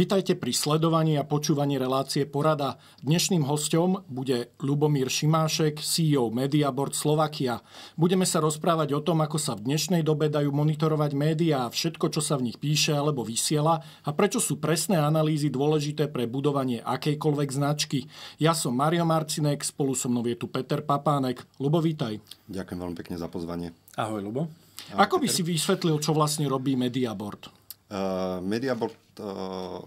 Vitajte pri sledovaní a počúvaní relácie Porada. Dnešným hostom bude Lubomír Šimášek, CEO Board Slovakia. Budeme sa rozprávať o tom, ako sa v dnešnej dobe dajú monitorovať médiá a všetko, čo sa v nich píše alebo vysiela a prečo sú presné analýzy dôležité pre budovanie akejkoľvek značky. Ja som Mario Marcinek, spolu so mnou je tu Peter Papánek. Lubo, vítaj. Ďakujem veľmi pekne za pozvanie. Ahoj, Lubo. Ahoj, ako Peter. by si vysvetlil, čo vlastne robí media Board? Eh, Mediabot eh,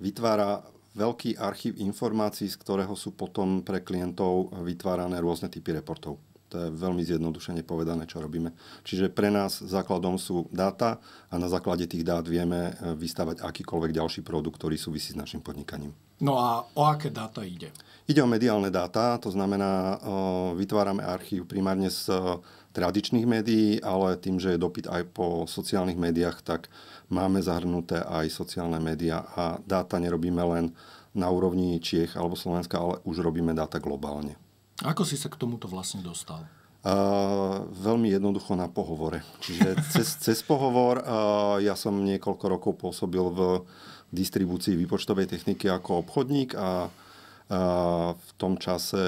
vytvára veľký archív informácií, z ktorého sú potom pre klientov vytvárané rôzne typy reportov. To je veľmi zjednodušene povedané, čo robíme. Čiže pre nás základom sú dáta a na základe tých dát vieme eh, vystavať akýkoľvek ďalší produkt, ktorý súvisí s našim podnikaním. No a o aké dáta ide? Ide o mediálne dáta, to znamená, eh, vytvárame archív primárne z eh, tradičných médií, ale tým, že je dopyt aj po sociálnych médiách, tak máme zahrnuté aj sociálne médiá a dáta nerobíme len na úrovni Čiech alebo Slovenska, ale už robíme dáta globálne. Ako si sa k tomuto vlastne dostal? Uh, veľmi jednoducho na pohovore. Čiže cez, cez pohovor uh, ja som niekoľko rokov pôsobil v distribúcii výpočtovej techniky ako obchodník a uh, v tom čase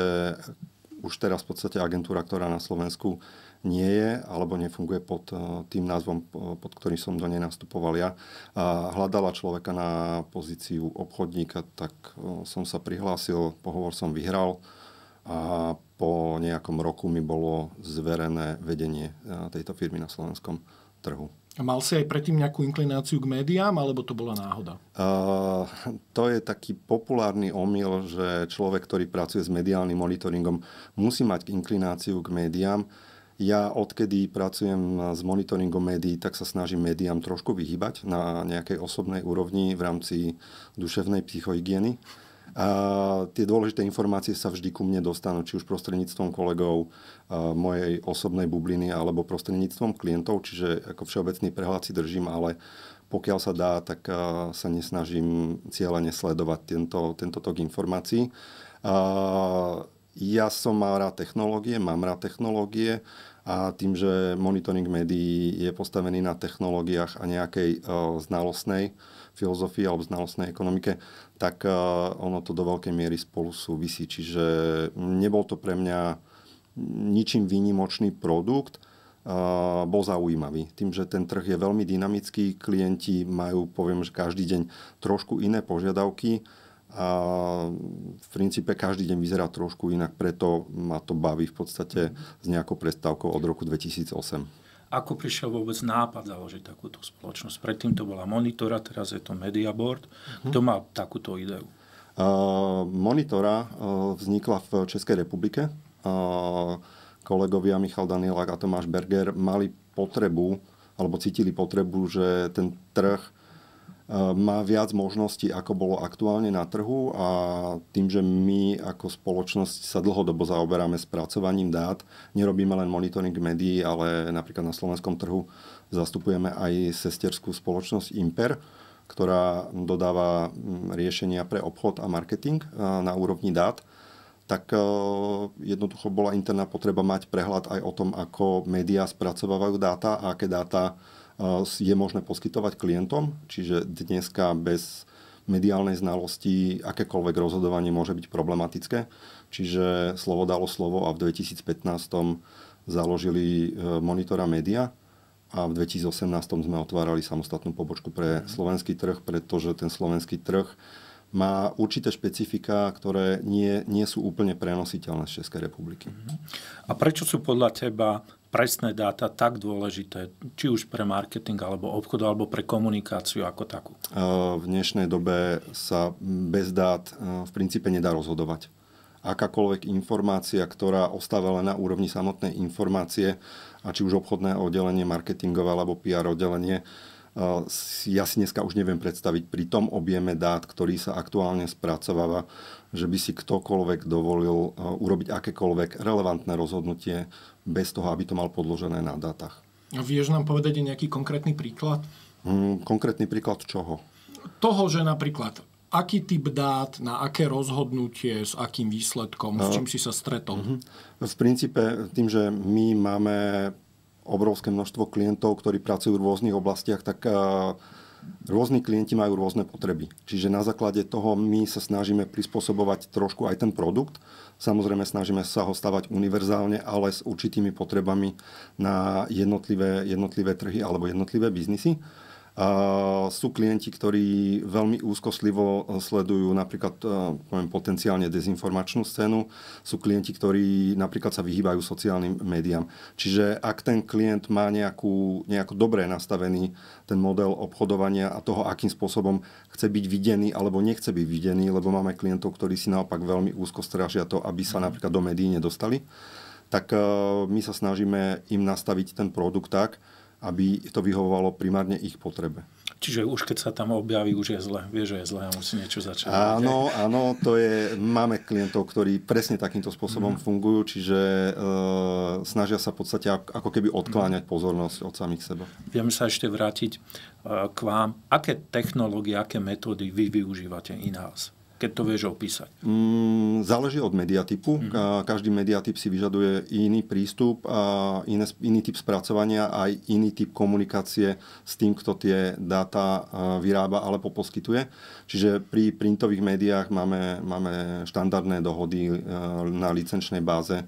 už teraz v podstate agentúra, ktorá na Slovensku nie je alebo nefunguje pod e, tým názvom, pod ktorým som do nej nastupoval ja. uh, hľadala človeka na pozíciu obchodníka, tak e, som sa prihlásil, pohovor som vyhral a po nejakom roku mi bolo zverené vedenie e, tejto firmy na slovenskom trhu. A mal si aj predtým nejakú inklináciu k médiám, alebo to bola náhoda? Uh, to je taký populárny omyl, že človek, ktorý pracuje s mediálnym monitoringom, musí mať inklináciu k médiám. Ja odkedy pracujem s monitoringom médií, tak sa snažím médiám trošku vyhybať na nejakej osobnej úrovni v rámci duševnej psychohygieny. A tie dôležité informácie sa vždy ku mne dostanú, či už prostredníctvom kolegov mojej osobnej bubliny alebo prostredníctvom klientov, čiže ako všeobecný prehľad si držím, ale pokiaľ sa dá, tak sa nesnažím cieľene sledovať tento, tento tok informácií. Ja som mal rád technológie, mám rád technológie a tým, že monitoring médií je postavený na technológiách a nejakej znalostnej filozofii alebo znalostnej ekonomike, tak eh, ono to do veľkej miery spolu súvisí. Čiže nebol to pre mňa ničím výnimočný produkt, eh, bol zaujímavý. Tým, že ten trh je veľmi dynamický, klienti majú, poviem, že každý deň trošku iné požiadavky a v princípe každý deň vyzerá trošku inak, preto ma to baví v podstate s nejakou prestávkou od roku 2008 ako prišiel vôbec nápad založiť takúto spoločnosť. Predtým to bola Monitora, teraz je to Media Board. Uh-huh. Mhm. Kto má takúto ideu? Uh, monitora uh, vznikla v Českej republike. Uh, kolegovia Michal Danielák a Tomáš Berger mali potrebu, alebo cítili potrebu, že ten trh Ehm, má viac možností, ako bolo aktuálne na trhu a tým, že my ako spoločnosť sa dlhodobo zaoberáme spracovaním dát, nerobíme len monitoring médií, ale napríklad na slovenskom trhu zastupujeme aj sesterskú spoločnosť Imper, ktorá dodáva mm, riešenia pre obchod a marketing e, na úrovni dát tak e, jednoducho bola interná potreba mať prehľad aj o tom, ako médiá spracovávajú dáta a aké dáta je možné poskytovať klientom, čiže dneska bez mediálnej znalosti akékoľvek rozhodovanie môže byť problematické. Čiže slovo dalo slovo a v 2015 založili e, monitora média a v 2018 sme otvárali samostatnú pobočku pre mhm. slovenský trh, pretože ten slovenský trh má určité špecifika, ktoré nie, nie sú úplne prenositeľné z Českej republiky. Mhm. A prečo sú podľa teba presné dáta tak dôležité, či už pre marketing alebo obchod, alebo pre komunikáciu ako takú? V dnešnej dobe sa bez dát e, v princípe nedá rozhodovať. Akákoľvek informácia, ktorá ostáva len na úrovni samotnej informácie, a či už obchodné oddelenie, marketingové alebo PR oddelenie, Eh, ja si dneska už neviem predstaviť pri tom objeme dát, ktorý sa aktuálne spracováva, že by si ktokoľvek dovolil eh, urobiť akékoľvek relevantné rozhodnutie bez toho, aby to mal podložené na dátach. A vieš nám povedať nejaký konkrétny príklad? Mm, konkrétny príklad čoho? Toho, že napríklad aký typ dát, na aké rozhodnutie, s akým výsledkom, s eh, čím si sa stretol? Mhm. V princípe tým, že my máme obrovské množstvo klientov, ktorí pracujú v rôznych oblastiach, tak eh, rôzni klienti majú rôzne potreby. Čiže na základe toho my sa snažíme prispôsobovať trošku aj ten produkt. Samozrejme snažíme sa ho stavať univerzálne, ale s určitými potrebami na jednotlivé, jednotlivé trhy alebo jednotlivé biznisy sú klienti, ktorí veľmi úzkostlivo e, sledujú napríklad e, poviem, potenciálne dezinformačnú scénu. Sú klienti, ktorí napríklad sa vyhýbajú sociálnym médiám. Čiže ak ten klient má nejakú, nejako dobre nastavený ten model obchodovania a toho, akým spôsobom chce byť videný alebo nechce byť videný, lebo máme klientov, ktorí si naopak veľmi úzko strážia to, aby sa mhm. napríklad do médií nedostali, tak e, my sa snažíme im nastaviť ten produkt tak, aby to vyhovovalo primárne ich potrebe. Čiže už keď sa tam objaví, už je zle. Vie, že je zle a musí niečo začať. Áno, áno, to je, máme klientov, ktorí presne takýmto spôsobom mm. fungujú, čiže e, snažia sa v podstate ako keby odkláňať mm. pozornosť od samých seba. Vieme sa ešte vrátiť eh, k vám. Aké technológie, aké metódy vy využívate in-house? keď to vieš opísať? Mm, záleží od mediatypu. Mm. Každý mediatyp si vyžaduje iný prístup, a iné, iný typ spracovania, aj iný typ komunikácie s tým, kto tie dáta vyrába alebo poskytuje. Čiže pri printových médiách máme, máme štandardné dohody e, na licenčnej báze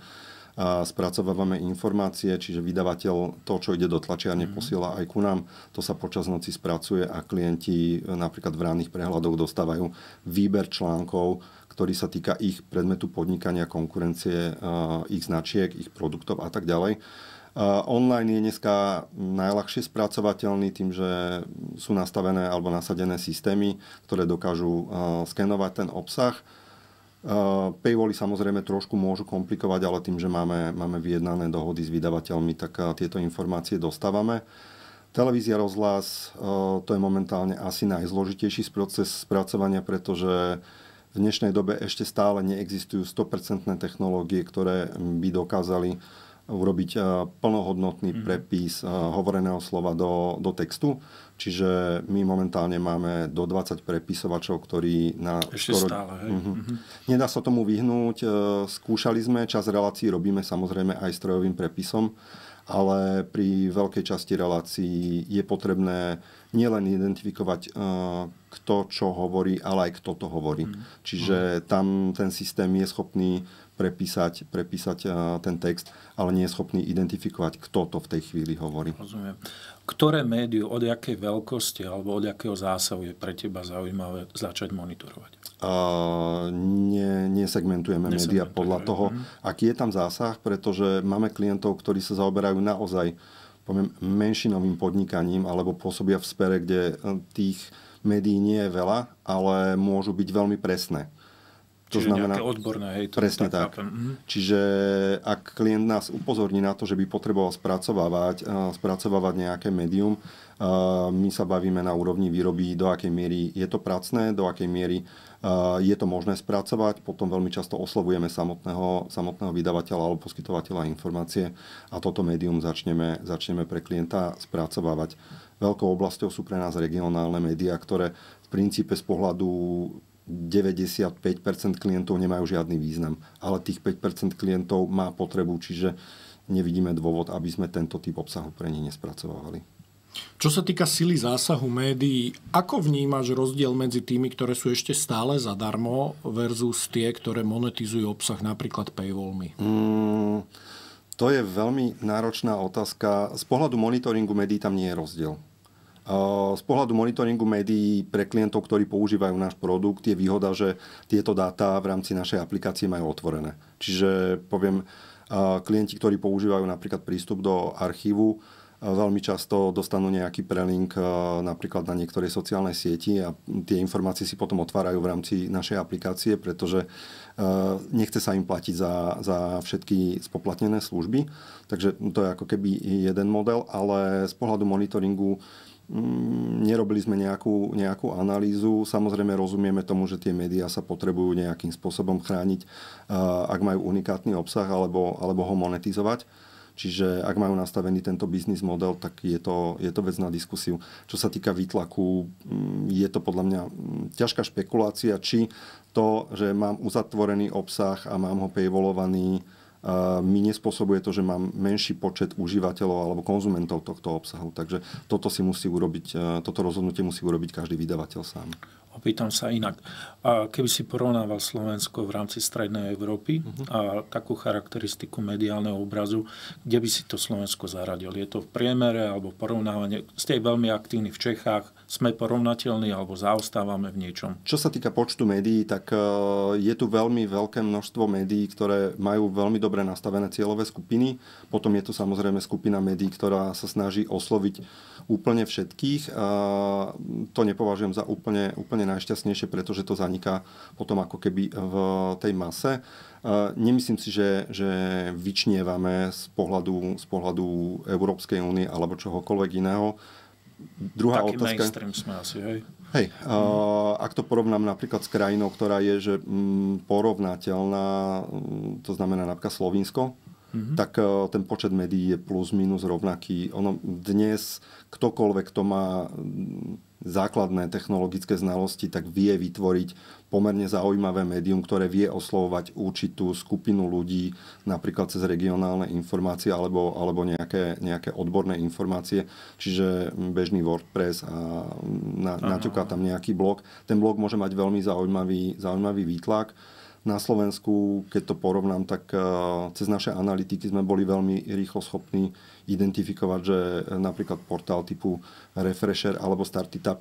a spracovávame informácie, čiže vydavateľ to, čo ide do tlačiarne, mhm. posiela aj ku nám. To sa počas noci spracuje a klienti e, napríklad v ranných prehľadoch dostávajú výber článkov, ktorý sa týka ich predmetu podnikania, konkurencie, e, ich značiek, ich produktov a tak ďalej. E, online je dneska najľahšie spracovateľný tým, že sú nastavené alebo nasadené systémy, ktoré dokážu skenovať ten obsah Eh, paywally samozrejme trošku môžu komplikovať, ale tým, že máme, máme vyjednané dohody s vydavateľmi, tak eh, tieto informácie dostávame. Televízia rozhlas, eh, to je momentálne asi najzložitejší proces spracovania, pretože v dnešnej dobe ešte stále neexistujú 100% technológie, ktoré by dokázali urobiť plnohodnotný mhm. prepis hovoreného slova do, do textu. Čiže my momentálne máme do 20 prepisovačov, ktorí na... Ešte skoro... stále, hej. Uh-huh. Uh-huh. Nedá sa tomu vyhnúť. E, skúšali sme, čas relácií robíme samozrejme aj strojovým prepisom, ale pri veľkej časti relácií je potrebné nielen identifikovať, e, kto čo hovorí, ale aj kto to hovorí. Uh-huh. Čiže tam ten systém je schopný prepísať, prepísať e, ten text, ale nie je schopný identifikovať, kto to v tej chvíli hovorí. Rozumiem ktoré médiu od jakej veľkosti alebo od jakého zásahu je pre teba zaujímavé začať monitorovať? Uh, nie, nesegmentujeme, nesegmentujeme médiá podľa toho, mhm. aký je tam zásah, pretože máme klientov, ktorí sa zaoberajú naozaj poviem, menšinovým podnikaním alebo pôsobia v spere, kde eh, tých médií nie je veľa, ale môžu byť veľmi presné. To znamená, nejaké odborné, hej, to presne tak. tak. Mhm. Čiže ak klient nás upozorní na to, že by potreboval spracovávať, eh, spracovávať nejaké médium, eh, my sa bavíme na úrovni výroby, do akej miery je to pracné, do akej miery eh, je to možné spracovať, potom veľmi často oslovujeme samotného, samotného vydavateľa alebo poskytovateľa informácie a toto médium začneme, začneme pre klienta spracovávať. Veľkou oblasťou sú pre nás regionálne médiá, ktoré v princípe z pohľadu 95% klientov nemajú žiadny význam, ale tých 5% klientov má potrebu, čiže nevidíme dôvod, aby sme tento typ obsahu pre nich nespracovávali. Čo sa týka sily zásahu médií, ako vnímaš rozdiel medzi tými, ktoré sú ešte stále zadarmo versus tie, ktoré monetizujú obsah napríklad paywallmi? Mm, to je veľmi náročná otázka. Z pohľadu monitoringu médií tam nie je rozdiel. Eh, z pohľadu monitoringu médií pre klientov, ktorí používajú náš produkt, je výhoda, že tieto dáta v rámci našej aplikácie majú otvorené. Čiže poviem, eh, klienti, ktorí používajú napríklad prístup do archívu, eh, veľmi často dostanú nejaký prelink napríklad na niektorej sociálnej sieti a tie informácie si potom otvárajú v rámci našej aplikácie, pretože nechce sa im platiť za, za všetky spoplatnené služby. Takže to je ako keby jeden model, ale z pohľadu monitoringu Mm, nerobili sme nejakú, nejakú analýzu. Samozrejme rozumieme tomu, že tie médiá sa potrebujú nejakým spôsobom chrániť, eh, ak majú unikátny obsah alebo, alebo ho monetizovať. Čiže ak majú nastavený tento biznis model, tak je to, je to vec na diskusiu. Čo sa týka výtlaku, mm, je to podľa mňa mm, ťažká špekulácia, či to, že mám uzatvorený obsah a mám ho paywallovaný, mi nespôsobuje to, že mám menší počet užívateľov alebo konzumentov tohto obsahu. Takže toto si musí urobiť, e, toto rozhodnutie musí urobiť každý vydavateľ sám. Opýtam sa inak. A keby si porovnával Slovensko v rámci Strednej Európy uh-huh. a takú charakteristiku mediálneho obrazu, kde by si to Slovensko zaradil? Je to v priemere alebo porovnávanie? Ste veľmi aktívni v Čechách, sme porovnateľní alebo zaostávame v niečom. Čo sa týka počtu médií, tak e, je tu veľmi veľké množstvo médií, ktoré majú veľmi dobre nastavené cieľové skupiny. Potom je tu samozrejme skupina médií, ktorá sa snaží osloviť úplne všetkých. E, to nepovažujem za úplne, úplne najšťastnejšie, pretože to zaniká potom ako keby v tej mase. E, nemyslím si, že, že vyčnievame z pohľadu, z pohľadu Európskej únie alebo čohokoľvek iného druhá Taký otázka... mainstream sme asi, hej? Hej, uh, ak to porovnám napríklad s krajinou, ktorá je že m, mm, porovnateľná, mm, to znamená napríklad Slovinsko, mm-hmm. tak uh, ten počet médií je plus minus rovnaký. Ono dnes ktokoľvek, to má m, mm, základné technologické znalosti, tak vie vytvoriť pomerne zaujímavé médium, ktoré vie oslovovať určitú skupinu ľudí, napríklad cez regionálne informácie alebo, alebo nejaké, nejaké odborné informácie. Čiže bežný WordPress a na, naťuká tam nejaký blog. Ten blog môže mať veľmi zaujímavý, zaujímavý výtlak na Slovensku, keď to porovnám, tak eh, cez naše analytiky sme boli veľmi rýchlo schopní identifikovať, že eh, napríklad portál typu Refresher alebo Startitap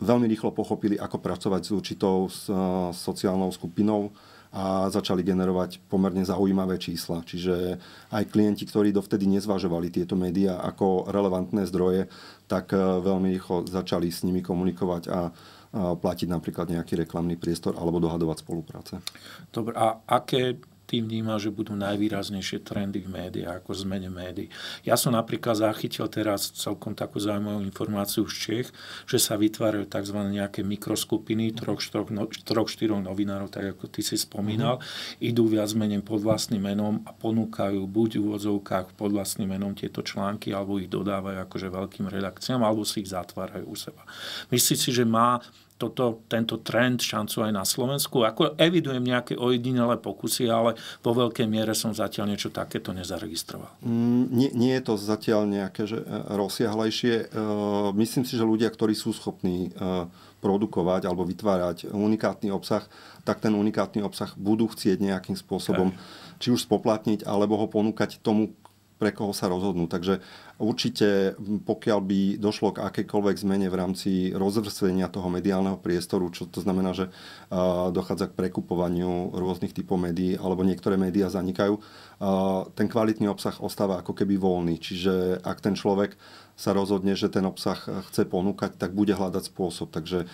veľmi rýchlo pochopili, ako pracovať s určitou eh, sociálnou skupinou a začali generovať pomerne zaujímavé čísla. Čiže aj klienti, ktorí dovtedy nezvažovali tieto médiá ako relevantné zdroje, tak veľmi rýchlo začali s nimi komunikovať a platiť napríklad nejaký reklamný priestor alebo dohadovať spolupráce. Dobre, a aké tým vníma, že budú najvýraznejšie trendy v médiách, ako zmene médií. Ja som napríklad zachytil teraz celkom takú zaujímavú informáciu z Čech, že sa vytvárajú tzv. nejaké mikroskupiny troch, štroch, no, troch štyroch novinárov, tak ako ty si spomínal, mm-hmm. idú viac menej pod vlastným menom a ponúkajú buď v úvodzovkách pod vlastným menom tieto články, alebo ich dodávajú akože veľkým redakciám, alebo si ich zatvárajú u seba. Myslíš si, že má toto, tento trend šancu aj na Slovensku. Ako evidujem nejaké ojedinelé pokusy, ale po veľkej miere som zatiaľ niečo takéto nezaregistroval. Mm, nie, nie je to zatiaľ nejaké že e, rozsiahlejšie. E, myslím si, že ľudia, ktorí sú schopní e, produkovať alebo vytvárať unikátny obsah, tak ten unikátny obsah budú chcieť nejakým spôsobom Aj. či už spoplatniť, alebo ho ponúkať tomu, pre koho sa rozhodnú. Takže určite, pokiaľ by došlo k akékoľvek zmene v rámci rozvrstvenia toho mediálneho priestoru, čo to znamená, že dochádza k prekupovaniu rôznych typov médií, alebo niektoré médiá zanikajú, ten kvalitný obsah ostáva ako keby voľný. Čiže ak ten človek sa rozhodne, že ten obsah chce ponúkať, tak bude hľadať spôsob. Takže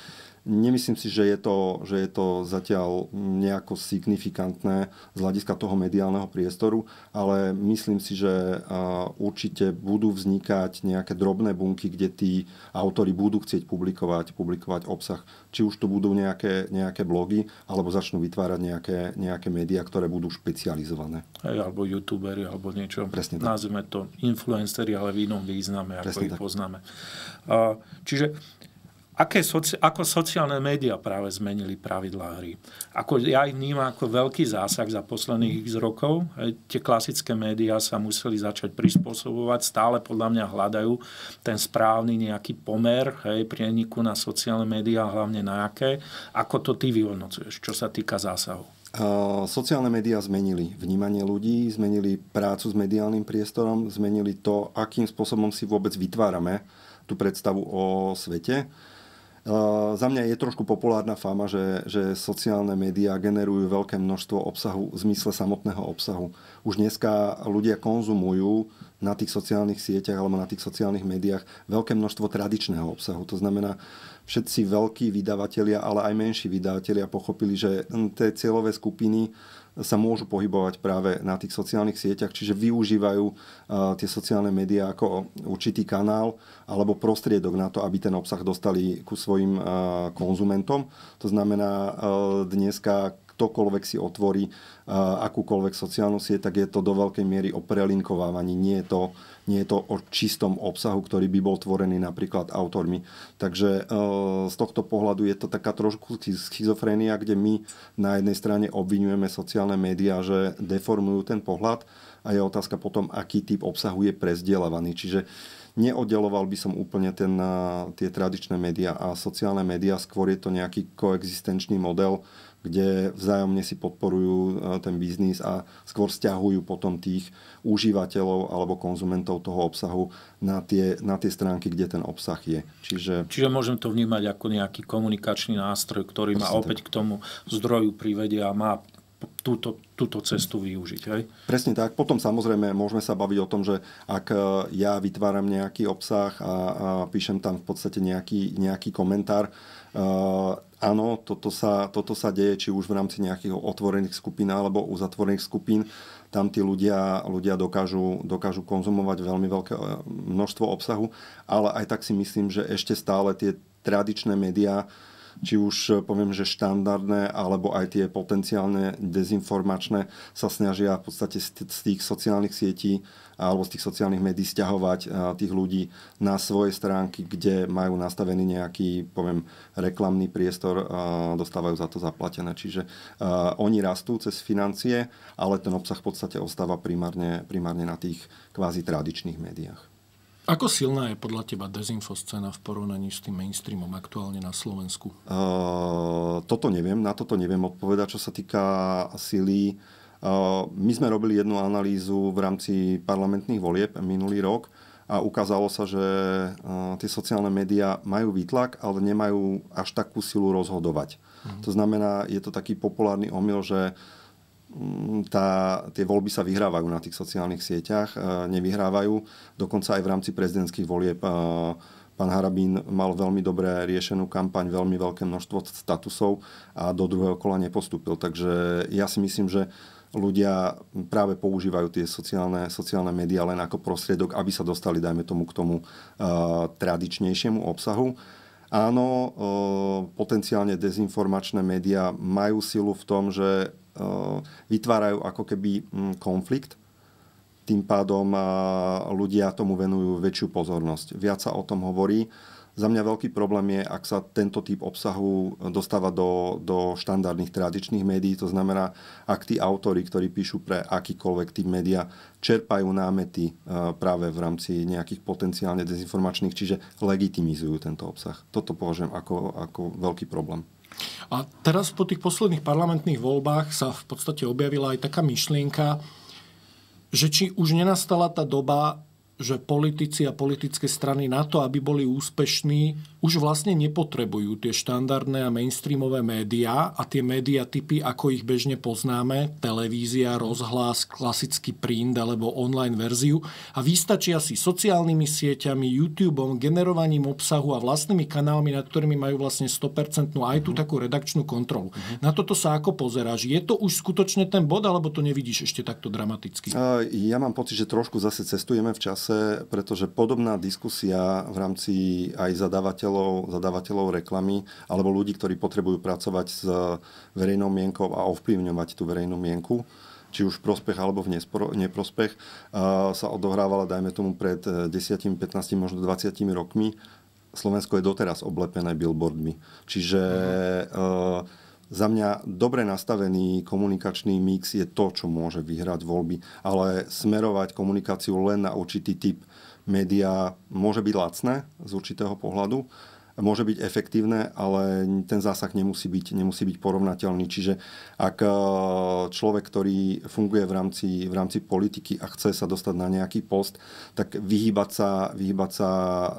Nemyslím si, že je to, že je to zatiaľ nejako signifikantné z hľadiska toho mediálneho priestoru, ale myslím si, že určite budú vznikať nejaké drobné bunky, kde tí autory budú chcieť publikovať, publikovať obsah. Či už to budú nejaké, nejaké blogy, alebo začnú vytvárať nejaké, nejaké médiá, ktoré budú špecializované. Hey, alebo youtuberi, alebo niečo. Presne tak. Nazvime to influenceri, ale v inom význame, ako Presne ich tak. poznáme. A, čiže Aké soci, ako sociálne médiá práve zmenili pravidlá hry. Ako ja ich vnímam ako veľký zásah za posledných x rokov. E, tie klasické médiá sa museli začať prispôsobovať, stále podľa mňa hľadajú ten správny nejaký pomer hej, prieniku na sociálne médiá, hlavne na aké. Ako to ty vyhodnocuješ, čo sa týka zásahu? sociálne médiá zmenili vnímanie ľudí, zmenili prácu s mediálnym priestorom, zmenili to, akým spôsobom si vôbec vytvárame tú predstavu o svete. Eh, za mňa je trošku populárna fama, že, že sociálne médiá generujú veľké množstvo obsahu v zmysle samotného obsahu. Už dneska ľudia konzumujú na tých sociálnych sieťach alebo na tých sociálnych médiách veľké množstvo tradičného obsahu. To znamená, všetci veľkí vydavatelia, ale aj menší vydavatelia pochopili, že hm, tie cieľové skupiny sa môžu pohybovať práve na tých sociálnych sieťach, čiže využívajú eh, tie sociálne médiá ako určitý kanál alebo prostriedok na to, aby ten obsah dostali ku svojim eh, konzumentom. To znamená, eh, dneska ktokoľvek si otvorí eh, akúkoľvek sociálnu sieť, tak je to do veľkej miery o prelinkovávaní. Nie je to, nie je to o čistom obsahu, ktorý by bol tvorený napríklad autormi. Takže eh, z tohto pohľadu je to taká trošku schizofrénia, kde my na jednej strane obvinujeme sociálne médiá, že deformujú ten pohľad a je otázka potom, aký typ obsahu je prezdielavaný. Čiže neoddeloval by som úplne ten, eh, tie tradičné médiá a sociálne médiá, skôr je to nejaký koexistenčný model, kde vzájomne si podporujú e, ten biznis a skôr stiahujú potom tých užívateľov alebo konzumentov toho obsahu na tie, na tie stránky, kde ten obsah je. Čiže... Čiže môžem to vnímať ako nejaký komunikačný nástroj, ktorý ma opäť tak. k tomu zdroju privedie a má túto, túto cestu využiť. Hej? Presne tak. Potom samozrejme môžeme sa baviť o tom, že ak e, ja vytváram nejaký obsah a, a píšem tam v podstate nejaký, nejaký komentár, e, áno, toto sa, toto sa deje, či už v rámci nejakých otvorených skupín alebo uzatvorených skupín. Tam tí ľudia, ľudia dokážu, dokážu konzumovať veľmi veľké eh, množstvo obsahu, ale aj tak si myslím, že ešte stále tie tradičné médiá či už e, poviem, že štandardné, alebo aj tie potenciálne dezinformačné sa snažia v podstate z tých sociálnych sietí alebo z tých sociálnych médií stiahovať e, tých ľudí na svoje stránky, kde majú nastavený nejaký, poviem, reklamný priestor, dostávajú za to zaplatené. Čiže e, oni rastú cez financie, ale ten obsah v podstate ostáva primárne, primárne na tých kvázi tradičných médiách. Ako silná je podľa teba dezinfoscéna v porovnaní s tým mainstreamom aktuálne na Slovensku? Uh, toto neviem, na toto neviem odpovedať, čo sa týka sily. Uh, my sme robili jednu analýzu v rámci parlamentných volieb minulý rok a ukázalo sa, že uh, tie sociálne médiá majú výtlak, ale nemajú až takú silu rozhodovať. Uh-huh. To znamená, je to taký populárny omyl, že uh, Mm, tá, tie voľby sa vyhrávajú na tých sociálnych sieťach, e, nevyhrávajú. Dokonca aj v rámci prezidentských volieb e, pán Harabín mal veľmi dobre riešenú kampaň, veľmi veľké množstvo statusov a do druhého kola nepostúpil. Takže ja si myslím, že ľudia práve používajú tie sociálne, sociálne médiá len ako prostriedok, aby sa dostali, dajme tomu, k tomu e, tradičnejšiemu obsahu. Áno, potenciálne dezinformačné médiá majú silu v tom, že Eh, vytvárajú ako keby mm, konflikt. Tým pádom eh, ľudia tomu venujú väčšiu pozornosť. Viac sa o tom hovorí. Za mňa veľký problém je, ak sa tento typ obsahu eh, dostáva do, do štandardných tradičných médií. To znamená, ak tí autory, ktorí píšu pre akýkoľvek typ média, čerpajú námety práve v rámci nejakých potenciálne dezinformačných, čiže legitimizujú tento obsah. Toto považujem ako, ako veľký problém. A teraz po tých posledných parlamentných voľbách sa v podstate objavila aj taká myšlienka, že či už nenastala tá doba, že politici a politické strany na to, aby boli úspešní, už vlastne nepotrebujú tie štandardné a mainstreamové médiá a tie médiá typy, ako ich bežne poznáme, televízia, rozhlas, klasický print alebo online verziu a vystačia si sociálnymi sieťami, YouTubeom, generovaním obsahu a vlastnými kanálmi, nad ktorými majú vlastne 100% aj tú mhm. takú redakčnú kontrolu. Mhm. Na toto sa ako pozeráš? Je to už skutočne ten bod, alebo to nevidíš ešte takto dramaticky? Ja mám pocit, že trošku zase cestujeme v čase, pretože podobná diskusia v rámci aj zadávateľov zadávateľov, zadávateľov reklamy alebo ľudí, ktorí potrebujú pracovať s eh, verejnou mienkou a ovplyvňovať tú verejnú mienku či už v prospech alebo v neprospech, eh, sa odohrávala, dajme tomu, pred 10, eh, 15, možno 20 rokmi. Slovensko je doteraz oblepené billboardmi. Čiže uh-huh. za mňa dobre nastavený komunikačný mix je to, čo môže vyhrať voľby, ale smerovať komunikáciu len na určitý typ uh, média môže byť lacné z určitého pohľadu, môže byť efektívne, ale ten zásah nemusí byť, nemusí byť porovnateľný. Čiže ak e, človek, ktorý funguje v rámci, v rámci politiky a chce sa dostať na nejaký post, tak vyhýbať sa, vyhýbať sa e,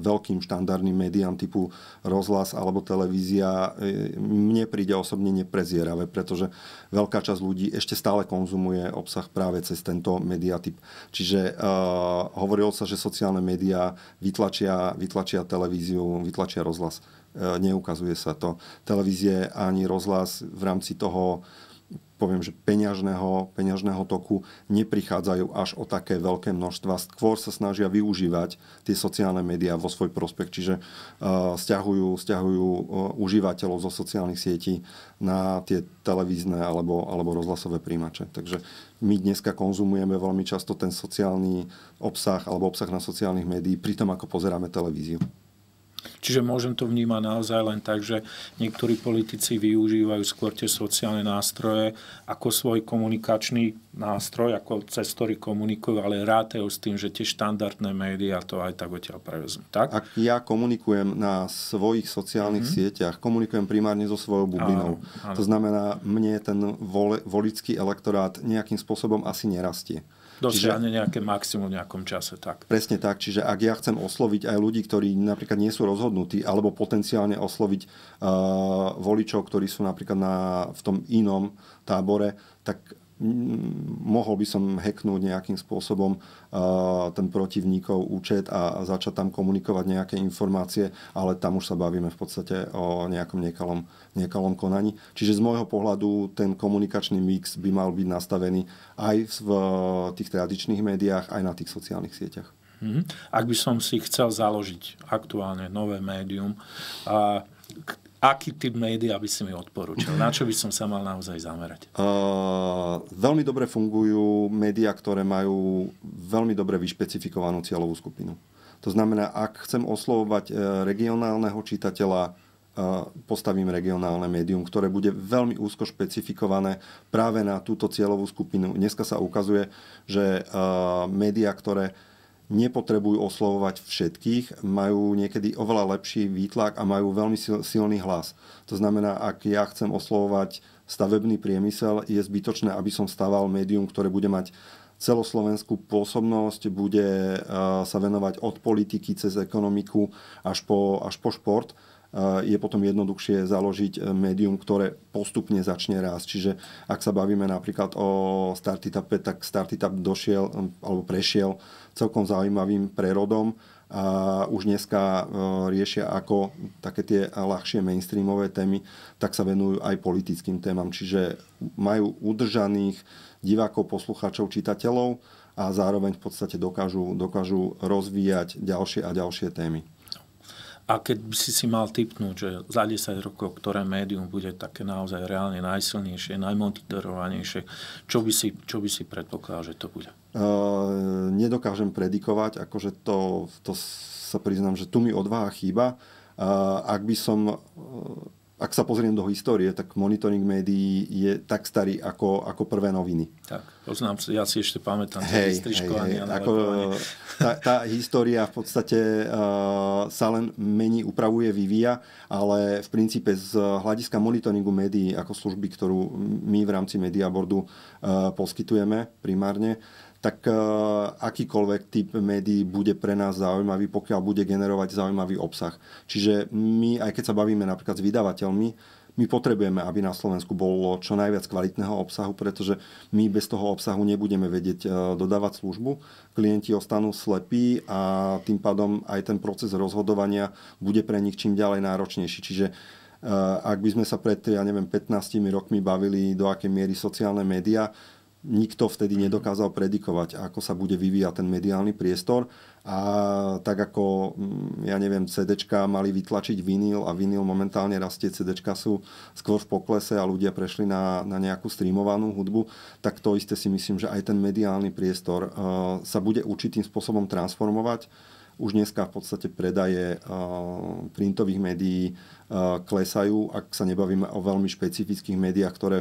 veľkým štandardným médiám typu rozhlas alebo televízia e, mne príde osobne neprezieravé, pretože veľká časť ľudí ešte stále konzumuje obsah práve cez tento mediatyp. Čiže uh, hovorilo sa, že sociálne médiá vytlačia, vytlačia televíziu vytlačia rozhlas. E, neukazuje sa to. Televízie ani rozhlas v rámci toho poviem, že peňažného, peňažného toku neprichádzajú až o také veľké množstva. Skôr sa snažia využívať tie sociálne médiá vo svoj prospech, čiže uh, stiahujú, stiahujú uh, užívateľov zo sociálnych sietí na tie televízne alebo, alebo rozhlasové príjimače. Takže my dneska konzumujeme veľmi často ten sociálny obsah alebo obsah na sociálnych médií pri tom, ako pozeráme televíziu. Čiže môžem to vnímať naozaj len tak, že niektorí politici využívajú skôr tie sociálne nástroje ako svoj komunikačný nástroj, ako cez ktorý komunikujú, ale rátajú s tým, že tie štandardné médiá to aj tak odtiaľ prevezmú. Tak? Ak ja komunikujem na svojich sociálnych mm-hmm. sieťach, komunikujem primárne so svojou bublinou. Áno, áno. To znamená, mne ten volický elektorát nejakým spôsobom asi nerastie dosiahne no, čiže, nejaké maximum v nejakom čase. Tak. Presne tak, čiže ak ja chcem osloviť aj ľudí, ktorí napríklad nie sú rozhodnutí, alebo potenciálne osloviť uh, voličov, ktorí sú napríklad na, v tom inom tábore, tak mohol by som hacknúť nejakým spôsobom ten protivníkov účet a začať tam komunikovať nejaké informácie, ale tam už sa bavíme v podstate o nejakom nekalom, nekalom konaní. Čiže z môjho pohľadu ten komunikačný mix by mal byť nastavený aj v tých tradičných médiách, aj na tých sociálnych sieťach. Mhm. Ak by som si chcel založiť aktuálne nové médium, a aký typ médií by si mi odporúčal? Na čo by som sa mal naozaj zamerať? Uh, veľmi dobre fungujú médiá, ktoré majú veľmi dobre vyšpecifikovanú cieľovú skupinu. To znamená, ak chcem oslovovať e, regionálneho čitateľa, e, postavím regionálne médium, ktoré bude veľmi úzko špecifikované práve na túto cieľovú skupinu. Dneska sa ukazuje, že e, médiá, ktoré nepotrebujú oslovovať všetkých, majú niekedy oveľa lepší výtlak a majú veľmi silný hlas. To znamená, ak ja chcem oslovovať stavebný priemysel, je zbytočné, aby som staval médium, ktoré bude mať celoslovenskú pôsobnosť, bude eh, sa venovať od politiky cez ekonomiku až po, až po šport Eh, je potom jednoduchšie založiť eh, médium, ktoré postupne začne rásť. Čiže ak sa bavíme napríklad o Startitape, tak Startitap došiel eh, alebo prešiel celkom zaujímavým prerodom a už dneska riešia ako také tie ľahšie mainstreamové témy, tak sa venujú aj politickým témam. Čiže majú udržaných divákov, poslucháčov, čitateľov a zároveň v podstate dokážu, dokážu rozvíjať ďalšie a ďalšie témy. A keď by si si mal typnúť, že za 10 rokov, ktoré médium bude také naozaj reálne najsilnejšie, najmonitorovanejšie, čo by si, čo by si predpokladal, že to bude? Uh, nedokážem predikovať, akože to, to sa priznám, že tu mi odvaha chýba. Uh, ak by som uh, ak sa pozriem do histórie, tak monitoring médií je tak starý ako, ako prvé noviny. Tak, poznám ja si ešte pamätám. Hej, hej, hej, ako, tá, tá história v podstate uh, sa len mení, upravuje, vyvíja, ale v princípe z hľadiska monitoringu médií ako služby, ktorú my v rámci Media Boardu uh, eh, poskytujeme primárne, tak eh, akýkoľvek typ médií bude pre nás zaujímavý, pokiaľ bude generovať zaujímavý obsah. Čiže my, aj keď sa bavíme napríklad s vydavateľmi, my potrebujeme, aby na Slovensku bolo čo najviac kvalitného obsahu, pretože my bez toho obsahu nebudeme vedieť eh, dodávať službu. Klienti ostanú slepí a tým pádom aj ten proces rozhodovania bude pre nich čím ďalej náročnejší. Čiže eh, ak by sme sa pred, ja neviem, 15 rokmi bavili, do akej miery sociálne médiá nikto vtedy nedokázal predikovať, ako sa bude vyvíjať ten mediálny priestor. A tak ako, mm, ja neviem, CDčka mali vytlačiť vinyl a vinyl momentálne rastie, CDčka sú skôr v poklese a ľudia prešli na, na nejakú streamovanú hudbu, tak to isté si myslím, že aj ten mediálny priestor eh, sa bude určitým spôsobom transformovať už dneska v podstate predaje eh, printových médií eh, klesajú, ak sa nebavíme o veľmi špecifických médiách, ktoré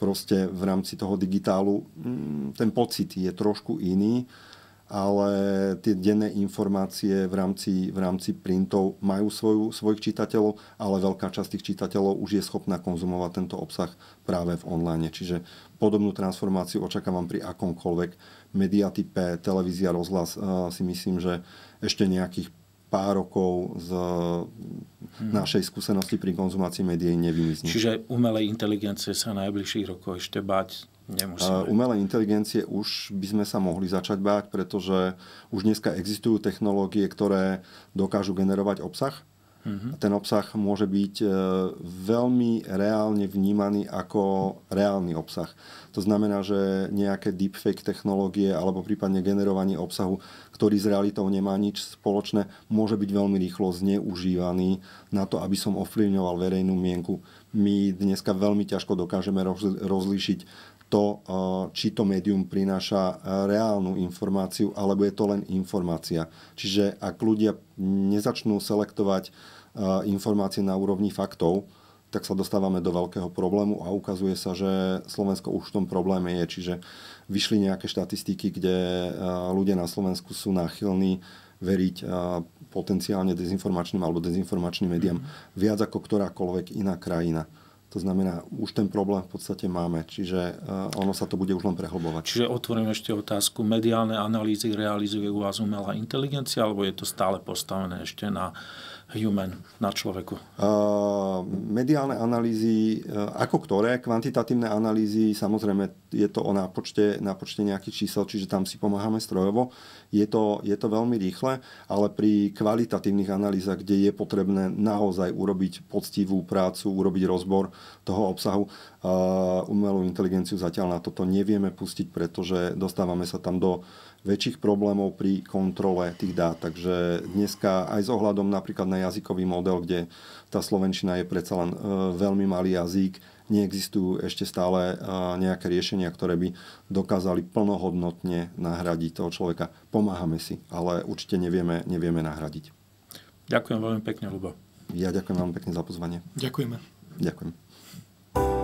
proste v rámci toho digitálu, mm, ten pocit je trošku iný, ale tie denné informácie v rámci, v rámci printov majú svoju, svojich čitateľov, ale veľká časť tých čitateľov už je schopná konzumovať tento obsah práve v online. Čiže podobnú transformáciu očakávam pri akomkoľvek mediatype, televízia, rozhlas eh, si myslím, že ešte nejakých pár rokov z hmm. našej skúsenosti pri konzumácii médií nevymizne. Čiže umelej inteligencie sa najbližších rokov ešte báť Nemusíme. Eh, umelej inteligencie už by sme sa mohli začať báť, pretože už dneska existujú technológie, ktoré dokážu generovať obsah Uh-huh. Ten obsah môže byť e, veľmi reálne vnímaný ako reálny obsah. To znamená, že nejaké deepfake technológie alebo prípadne generovanie obsahu, ktorý s realitou nemá nič spoločné, môže byť veľmi rýchlo zneužívaný na to, aby som ovplyvňoval verejnú mienku. My dneska veľmi ťažko dokážeme rozlíšiť to, eh, či to médium prináša eh, reálnu informáciu, alebo je to len informácia. Čiže ak ľudia nezačnú selektovať eh, informácie na úrovni faktov, tak sa dostávame do veľkého problému a ukazuje sa, že Slovensko už v tom probléme je. Čiže vyšli nejaké štatistiky, kde ľudia na Slovensku sú náchylní veriť potenciálne dezinformačným alebo dezinformačným médiám mhm. viac ako ktorákoľvek iná krajina. To znamená, už ten problém v podstate máme, čiže eh, ono sa to bude už len prehlbovať. Čiže otvorím ešte otázku. Mediálne analýzy realizuje u vás umelá inteligencia, alebo je to stále postavené ešte na human na človeku? Uh, mediálne analýzy, e, ako ktoré, kvantitatívne analýzy, samozrejme je to o nápočte, nápočte nejakých čísel, čiže tam si pomáhame strojovo. Je to, je to veľmi rýchle, ale pri kvalitatívnych analýzach, kde je potrebné naozaj urobiť poctivú prácu, urobiť rozbor toho obsahu, uh, umelú inteligenciu zatiaľ na toto nevieme pustiť, pretože dostávame sa tam do väčších problémov pri kontrole tých dát. Takže dneska aj s ohľadom napríklad na jazykový model, kde tá slovenčina je predsa len e, veľmi malý jazyk, neexistujú ešte stále e, nejaké riešenia, ktoré by dokázali plnohodnotne nahradiť toho človeka. Pomáhame si, ale určite nevieme, nevieme nahradiť. Ďakujem veľmi pekne, Lubo. Ja ďakujem veľmi pekne za pozvanie. Ďakujeme. Ďakujem.